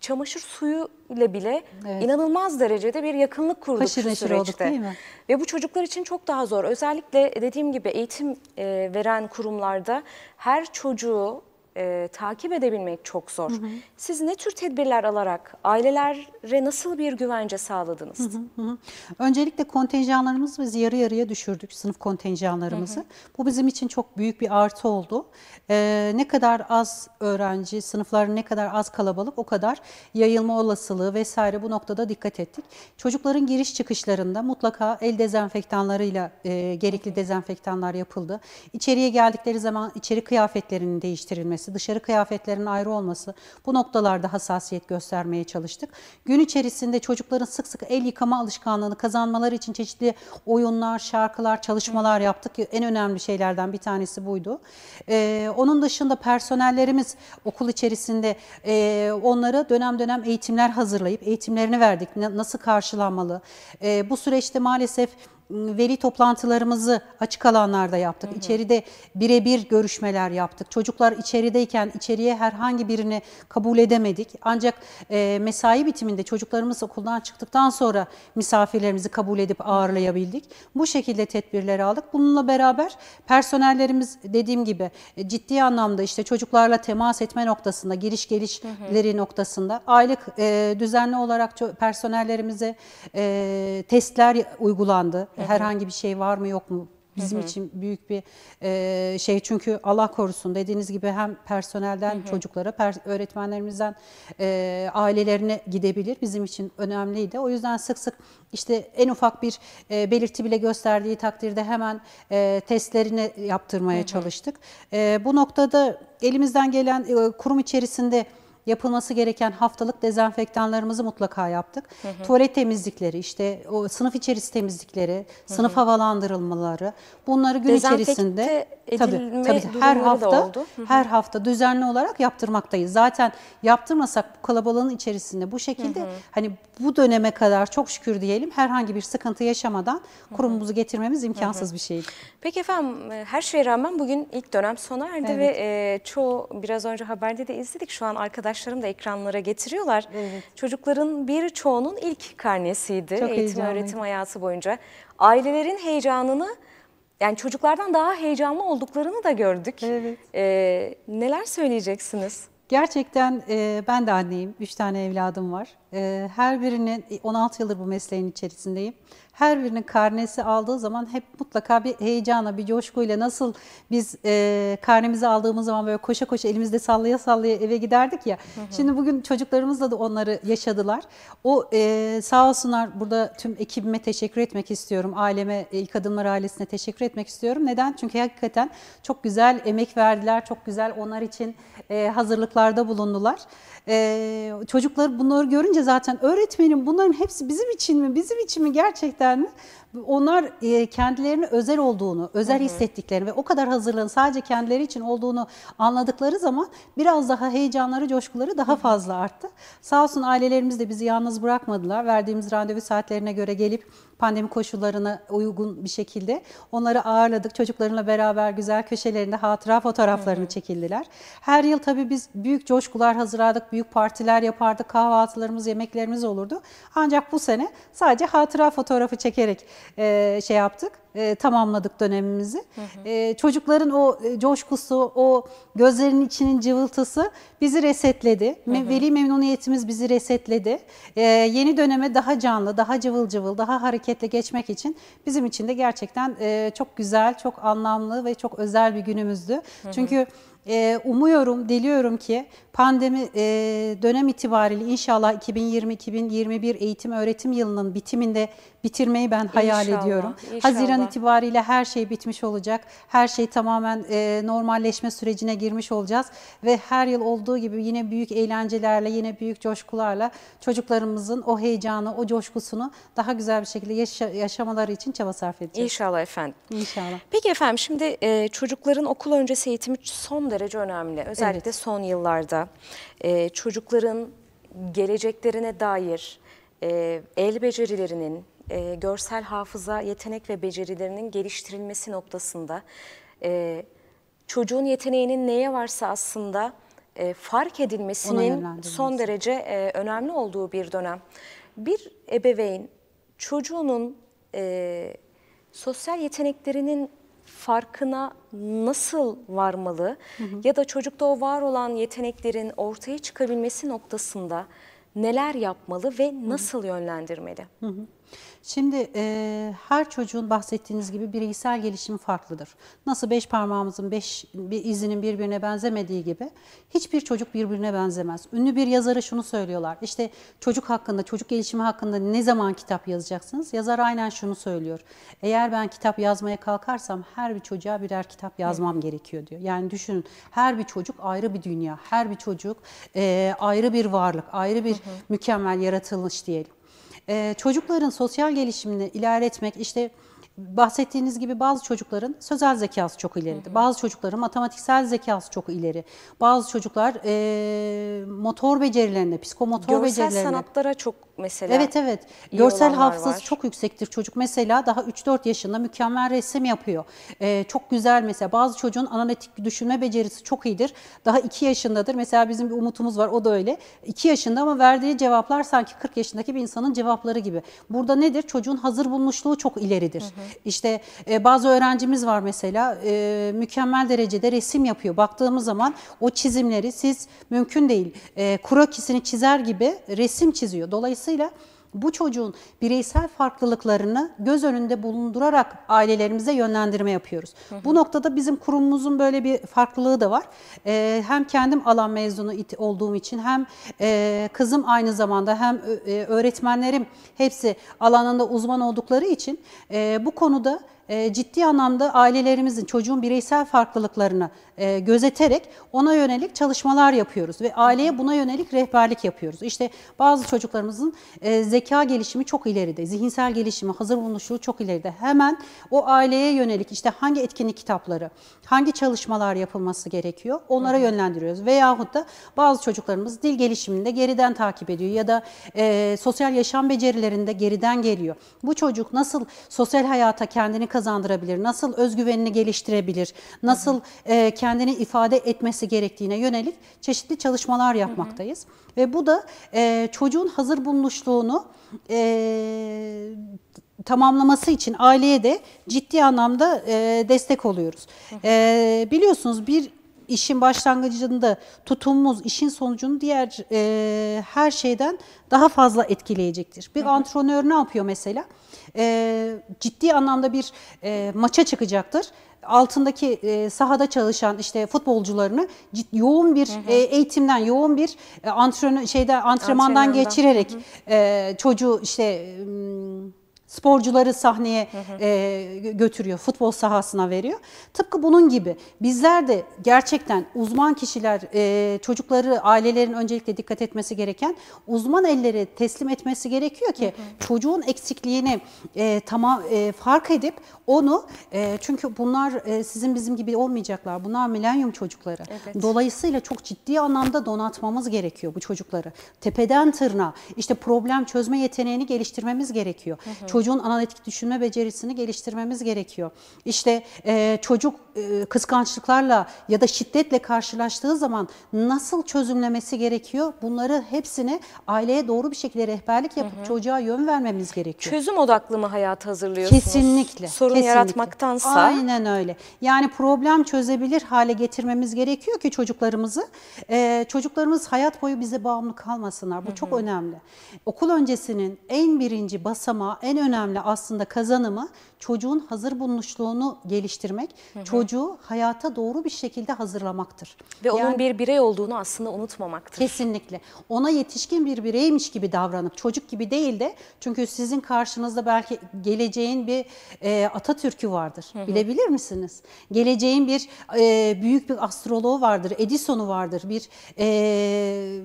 çamaşır suyu ile bile evet. inanılmaz derecede bir yakınlık kurduk Haşır şu süreçte. Olduk, değil mi? Ve bu çocuklar için çok daha zor. Özellikle dediğim gibi eğitim e, veren kurumlarda her çocuğu e, takip edebilmek çok zor. Hı hı. Siz ne tür tedbirler alarak ailelere nasıl bir güvence sağladınız? Hı hı hı. Öncelikle kontenjanlarımızı biz yarı yarıya düşürdük sınıf kontenjanlarımızı. Hı hı. Bu bizim için çok büyük bir artı oldu. Ee, ne kadar az öğrenci, sınıflar ne kadar az kalabalık o kadar yayılma olasılığı vesaire bu noktada dikkat ettik. Çocukların giriş çıkışlarında mutlaka el dezenfektanlarıyla e, gerekli dezenfektanlar yapıldı. İçeriye geldikleri zaman içeri kıyafetlerinin değiştirilmesi edilmesi, dışarı kıyafetlerin ayrı olması bu noktalarda hassasiyet göstermeye çalıştık. Gün içerisinde çocukların sık sık el yıkama alışkanlığını kazanmaları için çeşitli oyunlar, şarkılar, çalışmalar yaptık. En önemli şeylerden bir tanesi buydu. Ee, onun dışında personellerimiz okul içerisinde e, onlara dönem dönem eğitimler hazırlayıp eğitimlerini verdik. Nasıl karşılanmalı? E, bu süreçte maalesef veri toplantılarımızı açık alanlarda yaptık. Hı hı. İçeride birebir görüşmeler yaptık. Çocuklar içerideyken içeriye herhangi birini kabul edemedik. Ancak e, mesai bitiminde çocuklarımız okuldan çıktıktan sonra misafirlerimizi kabul edip ağırlayabildik. Bu şekilde tedbirleri aldık. Bununla beraber personellerimiz dediğim gibi e, ciddi anlamda işte çocuklarla temas etme noktasında, giriş gelişleri hı hı. noktasında aylık e, düzenli olarak personellerimize e, testler uygulandı hı Herhangi bir şey var mı yok mu? Bizim Hı-hı. için büyük bir e, şey çünkü Allah korusun dediğiniz gibi hem personelden Hı-hı. çocuklara, per, öğretmenlerimizden e, ailelerine gidebilir. Bizim için önemliydi. O yüzden sık sık işte en ufak bir e, belirti bile gösterdiği takdirde hemen e, testlerini yaptırmaya Hı-hı. çalıştık. E, bu noktada elimizden gelen e, kurum içerisinde yapılması gereken haftalık dezenfektanlarımızı mutlaka yaptık. Hı hı. Tuvalet temizlikleri, işte o sınıf içerisi temizlikleri, hı hı. sınıf havalandırılmaları bunları gün Dezenfekte içerisinde tabii, tabii her hafta oldu. Hı hı. her hafta düzenli olarak yaptırmaktayız. Zaten yaptırmasak bu kalabalığın içerisinde bu şekilde hı hı. hani bu döneme kadar çok şükür diyelim herhangi bir sıkıntı yaşamadan kurumumuzu getirmemiz imkansız hı hı. bir şeydi. Peki efendim e, her şeye rağmen bugün ilk dönem sona erdi evet. ve e, çoğu biraz önce haberde de izledik şu an arkadaş arkadaşlarım da ekranlara getiriyorlar. Evet. Çocukların birçoğunun ilk karnesiydi Çok eğitim öğretim hayatı boyunca. Ailelerin heyecanını yani çocuklardan daha heyecanlı olduklarını da gördük. Evet. Ee, neler söyleyeceksiniz? Gerçekten e, ben de anneyim. Üç tane evladım var. Ee, her birinin 16 e, yıldır bu mesleğin içerisindeyim. Her birinin karnesi aldığı zaman hep mutlaka bir heyecana, bir coşkuyla nasıl biz e, karnemizi aldığımız zaman böyle koşa koşa elimizde sallaya sallaya eve giderdik ya. Hı hı. Şimdi bugün çocuklarımızla da onları yaşadılar. O e, sağ olsunlar burada tüm ekibime teşekkür etmek istiyorum. Aileme, e, ilk kadınlar ailesine teşekkür etmek istiyorum. Neden? Çünkü hakikaten çok güzel emek verdiler. Çok güzel onlar için e, hazırlıklarda bulundular. E, çocuklar bunları görünce zaten öğretmenin bunların hepsi bizim için mi, bizim için mi gerçekten mi? Onlar e, kendilerini özel olduğunu, özel Hı-hı. hissettiklerini ve o kadar hazırlığın sadece kendileri için olduğunu anladıkları zaman biraz daha heyecanları, coşkuları daha Hı-hı. fazla arttı. Sağ olsun ailelerimiz de bizi yalnız bırakmadılar. Verdiğimiz randevu saatlerine göre gelip pandemi koşullarına uygun bir şekilde onları ağırladık. Çocuklarıyla beraber güzel köşelerinde hatıra fotoğraflarını Hı-hı. çekildiler. Her yıl tabii biz büyük coşkular hazırladık, büyük partiler yapardık, kahvaltılarımızı yemeklerimiz olurdu. Ancak bu sene sadece hatıra fotoğrafı çekerek e, şey yaptık, e, tamamladık dönemimizi. Hı hı. E, çocukların o e, coşkusu, o gözlerinin içinin cıvıltısı bizi resetledi. Hı hı. Veli memnuniyetimiz bizi resetledi. E, yeni döneme daha canlı, daha cıvıl cıvıl, daha hareketli geçmek için bizim için de gerçekten e, çok güzel, çok anlamlı ve çok özel bir günümüzdü. Hı hı. Çünkü... E, umuyorum, diliyorum ki Pandemi e, dönem itibariyle inşallah 2020-2021 eğitim öğretim yılının bitiminde bitirmeyi ben hayal inşallah, ediyorum. Inşallah. Haziran itibariyle her şey bitmiş olacak. Her şey tamamen e, normalleşme sürecine girmiş olacağız ve her yıl olduğu gibi yine büyük eğlencelerle, yine büyük coşkularla çocuklarımızın o heyecanı, o coşkusunu daha güzel bir şekilde yaşa yaşamaları için çaba sarf edeceğiz. İnşallah efendim. İnşallah. Peki efendim şimdi e, çocukların okul öncesi eğitimi son derece önemli. Özellikle evet. son yıllarda e, çocukların geleceklerine dair e, el becerilerinin, e, görsel hafıza, yetenek ve becerilerinin geliştirilmesi noktasında e, çocuğun yeteneğinin neye varsa aslında e, fark edilmesinin son derece e, önemli olduğu bir dönem. Bir ebeveyn çocuğunun e, sosyal yeteneklerinin farkına nasıl varmalı hı hı. ya da çocukta o var olan yeteneklerin ortaya çıkabilmesi noktasında neler yapmalı ve nasıl hı hı. yönlendirmeli? Hı hı. Şimdi e, her çocuğun bahsettiğiniz gibi bireysel gelişimi farklıdır. Nasıl beş parmağımızın beş bir izinin birbirine benzemediği gibi hiçbir çocuk birbirine benzemez. Ünlü bir yazarı şunu söylüyorlar. İşte çocuk hakkında, çocuk gelişimi hakkında ne zaman kitap yazacaksınız? Yazar aynen şunu söylüyor. Eğer ben kitap yazmaya kalkarsam her bir çocuğa birer kitap yazmam evet. gerekiyor diyor. Yani düşünün her bir çocuk ayrı bir dünya, her bir çocuk e, ayrı bir varlık, ayrı bir hı hı. mükemmel yaratılmış diyelim. Ee, çocukların sosyal gelişimini ilerletmek, işte bahsettiğiniz gibi bazı çocukların sözel zekası çok ileride. Bazı çocukların matematiksel zekası çok ileri. Bazı çocuklar e, motor becerilerinde, psikomotor Görsel becerilerine. Görsel sanatlara çok mesela. Evet evet. Görsel hafızası var. çok yüksektir çocuk. Mesela daha 3-4 yaşında mükemmel resim yapıyor. E, çok güzel mesela. Bazı çocuğun analitik düşünme becerisi çok iyidir. Daha 2 yaşındadır. Mesela bizim bir umutumuz var o da öyle. 2 yaşında ama verdiği cevaplar sanki 40 yaşındaki bir insanın cevapları gibi. Burada nedir? Çocuğun hazır bulmuşluğu çok ileridir. Hı hı. İşte e, bazı öğrencimiz var mesela e, mükemmel derecede resim yapıyor. Baktığımız zaman o çizimleri siz mümkün değil e, kurakisini çizer gibi resim çiziyor. Dolayısıyla bu çocuğun bireysel farklılıklarını göz önünde bulundurarak ailelerimize yönlendirme yapıyoruz. Hı hı. Bu noktada bizim kurumumuzun böyle bir farklılığı da var. E, hem kendim alan mezunu olduğum için hem e, kızım aynı zamanda hem e, öğretmenlerim hepsi alanında uzman oldukları için e, bu konuda e, ciddi anlamda ailelerimizin çocuğun bireysel farklılıklarını e, gözeterek ona yönelik çalışmalar yapıyoruz ve aileye buna yönelik rehberlik yapıyoruz. İşte bazı çocuklarımızın e, zeka gelişimi çok ileride, zihinsel gelişimi, hazır bulunuşluğu çok ileride. Hemen o aileye yönelik işte hangi etkinlik kitapları, hangi çalışmalar yapılması gerekiyor onlara Hı. yönlendiriyoruz. Veyahut da bazı çocuklarımız dil gelişiminde geriden takip ediyor ya da e, sosyal yaşam becerilerinde geriden geliyor. Bu çocuk nasıl sosyal hayata kendini kazanıyor? kazandırabilir, nasıl özgüvenini geliştirebilir, nasıl e, kendini ifade etmesi gerektiğine yönelik çeşitli çalışmalar yapmaktayız. Ve bu da e, çocuğun hazır bulunuşluğunu e, tamamlaması için aileye de ciddi anlamda e, destek oluyoruz. E, biliyorsunuz bir işin başlangıcında tutumumuz işin sonucunu diğer e, her şeyden daha fazla etkileyecektir. Bir hı antrenör ne yapıyor mesela? E, ciddi anlamda bir e, maça çıkacaktır altındaki e, sahada çalışan işte futbolcularını cid, yoğun bir hı hı. E, eğitimden, yoğun bir e, antrenör şeyde antrenmandan, geçirerek hı hı. E, çocuğu işte sporcuları sahneye hı hı. E, götürüyor, futbol sahasına veriyor. Tıpkı bunun gibi bizler de gerçekten uzman kişiler, e, çocukları ailelerin öncelikle dikkat etmesi gereken uzman elleri teslim etmesi gerekiyor ki hı hı. çocuğun eksikliğini e, tamam e, fark edip onu e, çünkü bunlar e, sizin bizim gibi olmayacaklar. Bunlar milenyum çocukları. Evet. Dolayısıyla çok ciddi anlamda donatmamız gerekiyor bu çocukları. Tepeden tırna işte problem çözme yeteneğini geliştirmemiz gerekiyor. Hı hı çocuğun analitik düşünme becerisini geliştirmemiz gerekiyor. İşte e, çocuk e, kıskançlıklarla ya da şiddetle karşılaştığı zaman nasıl çözümlemesi gerekiyor? Bunları hepsini aileye doğru bir şekilde rehberlik yapıp hı hı. çocuğa yön vermemiz gerekiyor. Çözüm odaklı mı hayat hazırlıyorsunuz? Kesinlikle. Sorun kesinlikle. yaratmaktansa. Aynen öyle. Yani problem çözebilir hale getirmemiz gerekiyor ki çocuklarımızı. E, çocuklarımız hayat boyu bize bağımlı kalmasınlar. Bu hı hı. çok önemli. Okul öncesinin en birinci basamağı, en önemli önemli aslında kazanımı çocuğun hazır bulunuşluğunu geliştirmek, hı hı. çocuğu hayata doğru bir şekilde hazırlamaktır. Ve yani, onun bir birey olduğunu aslında unutmamaktır. Kesinlikle. Ona yetişkin bir bireymiş gibi davranıp çocuk gibi değil de çünkü sizin karşınızda belki geleceğin bir e, Atatürk'ü vardır. Hı hı. Bilebilir misiniz? Geleceğin bir e, büyük bir astroloğu vardır, Edison'u vardır, bir e,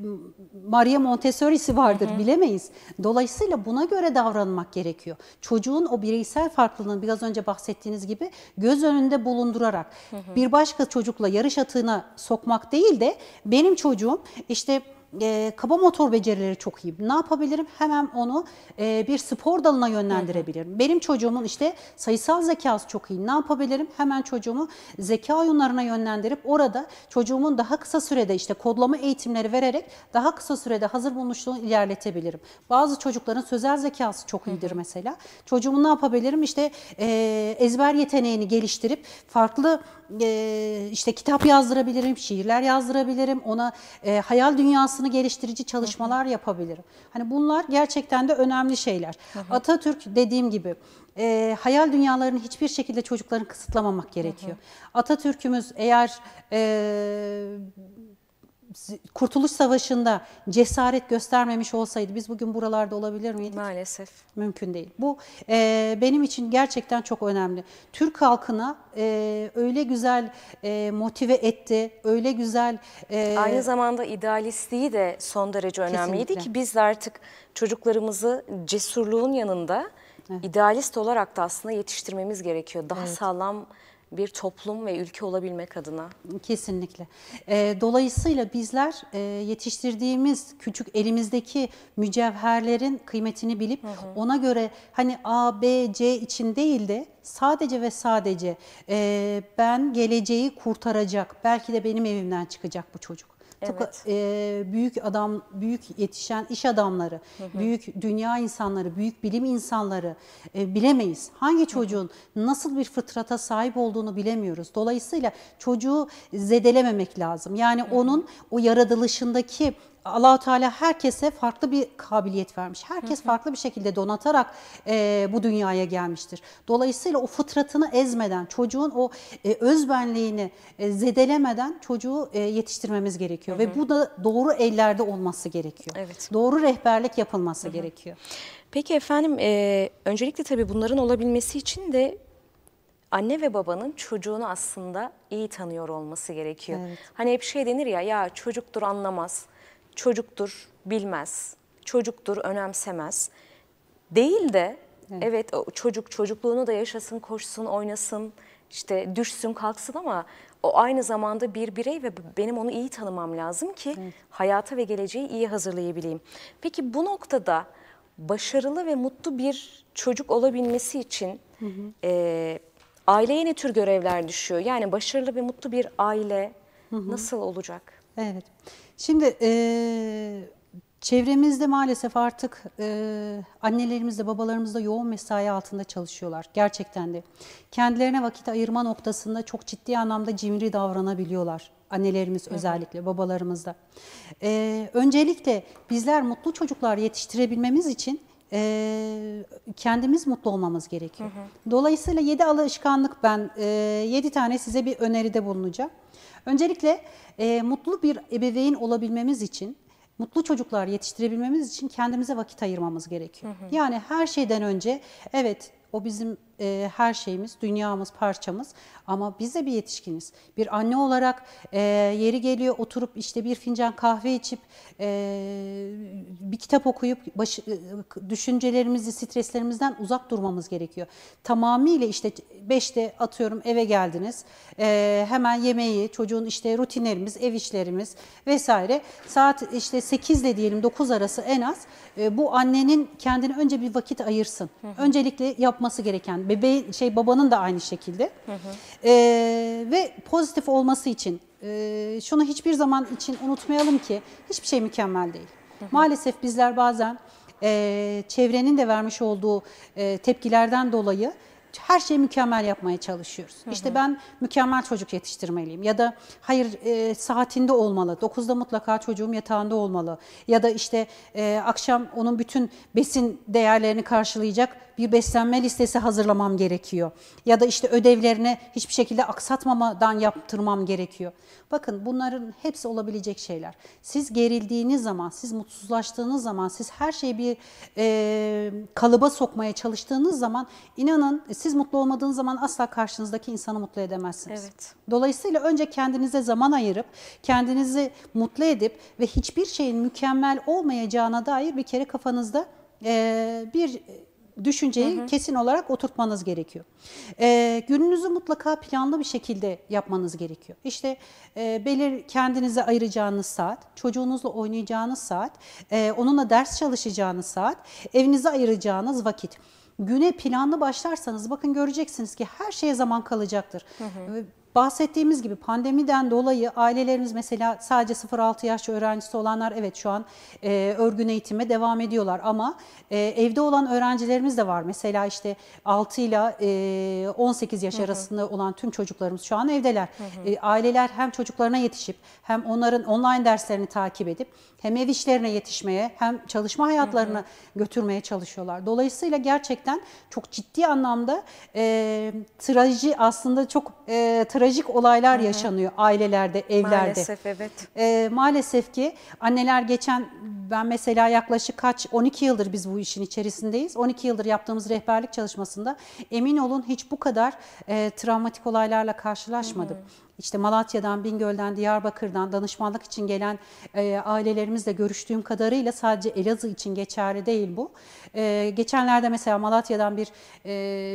Maria Montessori'si vardır hı hı. bilemeyiz. Dolayısıyla buna göre davranmak gerekiyor gerekiyor. Çocuğun o bireysel farklılığını biraz önce bahsettiğiniz gibi göz önünde bulundurarak hı hı. bir başka çocukla yarış atığına sokmak değil de benim çocuğum işte e, kaba motor becerileri çok iyi. Ne yapabilirim? Hemen onu e, bir spor dalına yönlendirebilirim. Hı Benim çocuğumun işte sayısal zekası çok iyi. Ne yapabilirim? Hemen çocuğumu zeka oyunlarına yönlendirip orada çocuğumun daha kısa sürede işte kodlama eğitimleri vererek daha kısa sürede hazır bulmuşluğunu ilerletebilirim. Bazı çocukların sözel zekası çok iyidir mesela. Çocuğumu ne yapabilirim? İşte e, ezber yeteneğini geliştirip farklı e, işte kitap yazdırabilirim, şiirler yazdırabilirim. Ona e, hayal dünyası frekansını geliştirici çalışmalar hı hı. yapabilirim. Hani bunlar gerçekten de önemli şeyler. Hı hı. Atatürk dediğim gibi e, hayal dünyalarını hiçbir şekilde çocukların kısıtlamamak gerekiyor. Hı hı. Atatürk'ümüz eğer... E, Kurtuluş Savaşı'nda cesaret göstermemiş olsaydı biz bugün buralarda olabilir miydik? Maalesef. Mümkün değil. Bu e, benim için gerçekten çok önemli. Türk halkına e, öyle güzel e, motive etti, öyle güzel... E, Aynı zamanda idealistliği de son derece önemliydi kesinlikle. ki biz de artık çocuklarımızı cesurluğun yanında evet. idealist olarak da aslında yetiştirmemiz gerekiyor. Daha evet. sağlam bir toplum ve ülke olabilmek adına. Kesinlikle. Ee, dolayısıyla bizler e, yetiştirdiğimiz küçük elimizdeki mücevherlerin kıymetini bilip hı hı. ona göre hani A, B, C için değil de sadece ve sadece e, ben geleceği kurtaracak, belki de benim evimden çıkacak bu çocuk Evet. Tık, e, büyük adam, büyük yetişen iş adamları, hı hı. büyük dünya insanları, büyük bilim insanları e, bilemeyiz. Hangi çocuğun hı hı. nasıl bir fıtrata sahip olduğunu bilemiyoruz. Dolayısıyla çocuğu zedelememek lazım. Yani hı hı. onun o yaratılışındaki allah Teala herkese farklı bir kabiliyet vermiş. Herkes hı hı. farklı bir şekilde donatarak e, bu dünyaya gelmiştir. Dolayısıyla o fıtratını ezmeden, çocuğun o e, özbenliğini e, zedelemeden çocuğu e, yetiştirmemiz gerekiyor. Hı hı. Ve bu da doğru ellerde olması gerekiyor. Evet. Doğru rehberlik yapılması hı hı. gerekiyor. Peki efendim, e, öncelikle tabii bunların olabilmesi için de anne ve babanın çocuğunu aslında iyi tanıyor olması gerekiyor. Evet. Hani hep şey denir ya, ya çocuktur anlamaz çocuktur, bilmez, çocuktur, önemsemez değil de evet, o çocuk çocukluğunu da yaşasın, koşsun, oynasın, işte düşsün, kalksın ama o aynı zamanda bir birey ve benim onu iyi tanımam lazım ki evet. hayata ve geleceği iyi hazırlayabileyim. Peki bu noktada başarılı ve mutlu bir çocuk olabilmesi için hı hı. E, aileye ne tür görevler düşüyor? Yani başarılı ve mutlu bir aile hı hı. nasıl olacak? Evet. Şimdi e, çevremizde maalesef artık e, annelerimiz de babalarımız da yoğun mesai altında çalışıyorlar. Gerçekten de. Kendilerine vakit ayırma noktasında çok ciddi anlamda cimri davranabiliyorlar. Annelerimiz evet. özellikle babalarımız da. E, öncelikle bizler mutlu çocuklar yetiştirebilmemiz için e, kendimiz mutlu olmamız gerekiyor. Hı hı. Dolayısıyla 7 alışkanlık ben e, tane size bir öneride bulunacağım. Öncelikle e, mutlu bir ebeveyn olabilmemiz için, mutlu çocuklar yetiştirebilmemiz için kendimize vakit ayırmamız gerekiyor. Hı hı. Yani her şeyden önce evet o bizim e, her şeyimiz, dünyamız, parçamız ama biz de bir yetişkiniz. Bir anne olarak e, yeri geliyor oturup işte bir fincan kahve içip e, bir kitap okuyup baş, e, düşüncelerimizi, streslerimizden uzak durmamız gerekiyor. Tamamıyla işte beşte atıyorum eve geldiniz e, hemen yemeği, çocuğun işte rutinlerimiz, ev işlerimiz vesaire saat işte sekizle diyelim dokuz arası en az e, bu annenin kendini önce bir vakit ayırsın. Öncelikle yapması gereken bebeğin şey babanın da aynı şekilde. Hı hı. E, ve pozitif olması için e, şunu hiçbir zaman için unutmayalım ki hiçbir şey mükemmel değil. Hı hı. Maalesef bizler bazen e, çevrenin de vermiş olduğu e, tepkilerden dolayı her şeyi mükemmel yapmaya çalışıyoruz. Hı hı. İşte ben mükemmel çocuk yetiştirmeliyim ya da hayır e, saatinde olmalı. 9'da mutlaka çocuğum yatağında olmalı. Ya da işte e, akşam onun bütün besin değerlerini karşılayacak bir beslenme listesi hazırlamam gerekiyor. Ya da işte ödevlerini hiçbir şekilde aksatmamadan yaptırmam gerekiyor. Bakın bunların hepsi olabilecek şeyler. Siz gerildiğiniz zaman, siz mutsuzlaştığınız zaman, siz her şeyi bir e, kalıba sokmaya çalıştığınız zaman inanın siz siz mutlu olmadığınız zaman asla karşınızdaki insanı mutlu edemezsiniz. Evet. Dolayısıyla önce kendinize zaman ayırıp, kendinizi mutlu edip ve hiçbir şeyin mükemmel olmayacağına dair bir kere kafanızda e, bir düşünceyi hı hı. kesin olarak oturtmanız gerekiyor. E, gününüzü mutlaka planlı bir şekilde yapmanız gerekiyor. İşte e, belir kendinize ayıracağınız saat, çocuğunuzla oynayacağınız saat, e, onunla ders çalışacağınız saat, evinize ayıracağınız vakit güne planlı başlarsanız bakın göreceksiniz ki her şeye zaman kalacaktır. Hı hı. Bahsettiğimiz gibi pandemiden dolayı ailelerimiz mesela sadece 0-6 yaş öğrencisi olanlar evet şu an e, örgün eğitime devam ediyorlar ama e, evde olan öğrencilerimiz de var. Mesela işte 6 ile 18 e, yaş hı hı. olan tüm çocuklarımız şu an evdeler. Hı hı. E, aileler hem çocuklarına yetişip hem onların online derslerini takip edip hem ev işlerine yetişmeye hem çalışma hayatlarını hı hı. götürmeye çalışıyorlar. Dolayısıyla gerçekten çok ciddi anlamda e, traji aslında çok e, traji trajik olaylar Hı -hı. yaşanıyor ailelerde, evlerde. Maalesef evet. E, maalesef ki anneler geçen ben mesela yaklaşık kaç 12 yıldır biz bu işin içerisindeyiz. 12 yıldır yaptığımız rehberlik çalışmasında emin olun hiç bu kadar e, travmatik olaylarla karşılaşmadım. Hı -hı işte Malatya'dan, Bingöl'den, Diyarbakır'dan danışmanlık için gelen e, ailelerimizle görüştüğüm kadarıyla sadece Elazığ için geçerli değil bu. E, geçenlerde mesela Malatya'dan bir e,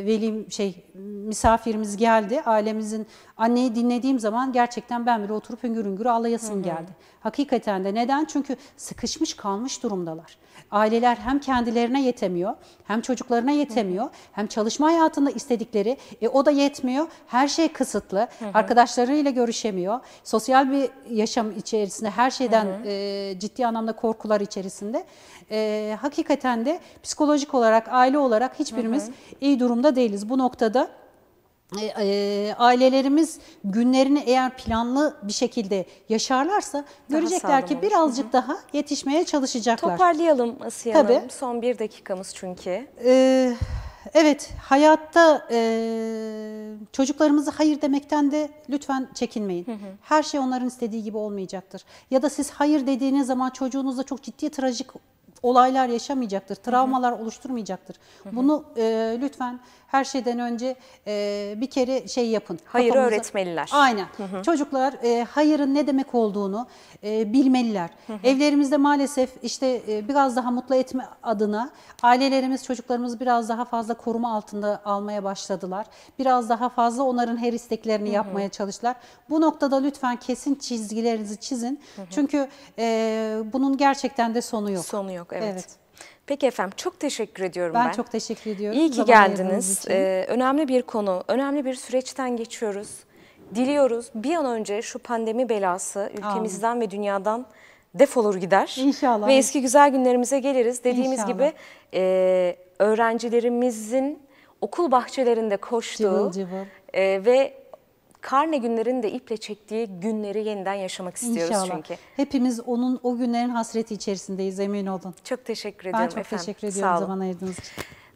velim şey misafirimiz geldi. Ailemizin anneyi dinlediğim zaman gerçekten ben bile oturup hüngür hüngür ağlayasım geldi. Hakikaten de neden? Çünkü sıkışmış kalmış durumdalar aileler hem kendilerine yetemiyor, hem çocuklarına yetemiyor, hem çalışma hayatında istedikleri e, o da yetmiyor. Her şey kısıtlı. Arkadaşlarıyla görüşemiyor. Sosyal bir yaşam içerisinde her şeyden e, ciddi anlamda korkular içerisinde. E, hakikaten de psikolojik olarak, aile olarak hiçbirimiz iyi durumda değiliz. Bu noktada e, e, ailelerimiz günlerini eğer planlı bir şekilde yaşarlarsa daha görecekler ki birazcık Hı daha yetişmeye çalışacaklar. Toparlayalım Asiye Hanım. Son bir dakikamız çünkü. E, evet hayatta çocuklarımızı hayır demekten de lütfen çekinmeyin. Her şey onların istediği gibi olmayacaktır. Ya da siz hayır dediğiniz zaman çocuğunuzda çok ciddi trajik olaylar yaşamayacaktır. Travmalar oluşturmayacaktır. Bunu e, lütfen her şeyden önce e, bir kere şey yapın. Hayır kafamıza... öğretmeliler. Aynen. Hı hı. Çocuklar e, hayırın ne demek olduğunu e, bilmeliler. Hı hı. Evlerimizde maalesef işte e, biraz daha mutlu etme adına ailelerimiz çocuklarımızı biraz daha fazla koruma altında almaya başladılar. Biraz daha fazla onların her isteklerini hı hı. yapmaya çalıştılar. Bu noktada lütfen kesin çizgilerinizi çizin. Hı hı. Çünkü e, bunun gerçekten de sonu yok. Sonu yok evet. evet. Peki efendim çok teşekkür ediyorum ben. Ben çok teşekkür ediyorum. İyi ki geldiniz. Ee, önemli bir konu, önemli bir süreçten geçiyoruz. Diliyoruz bir an önce şu pandemi belası ülkemizden Amin. ve dünyadan defolur gider. İnşallah. Ve eski güzel günlerimize geliriz. Dediğimiz İnşallah. gibi e, öğrencilerimizin okul bahçelerinde koştuğu cıvıl cıvıl. E, ve karne günlerini de iple çektiği günleri yeniden yaşamak istiyoruz İnşallah. çünkü. Hepimiz onun o günlerin hasreti içerisindeyiz emin olun. Çok teşekkür ediyorum efendim. Ben çok efendim. teşekkür ediyorum zaman ayırdığınız için.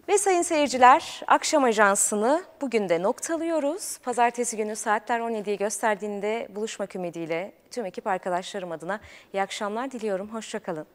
Ve sayın seyirciler akşam ajansını bugün de noktalıyoruz. Pazartesi günü saatler 17'yi gösterdiğinde buluşmak ümidiyle tüm ekip arkadaşlarım adına iyi akşamlar diliyorum. Hoşçakalın.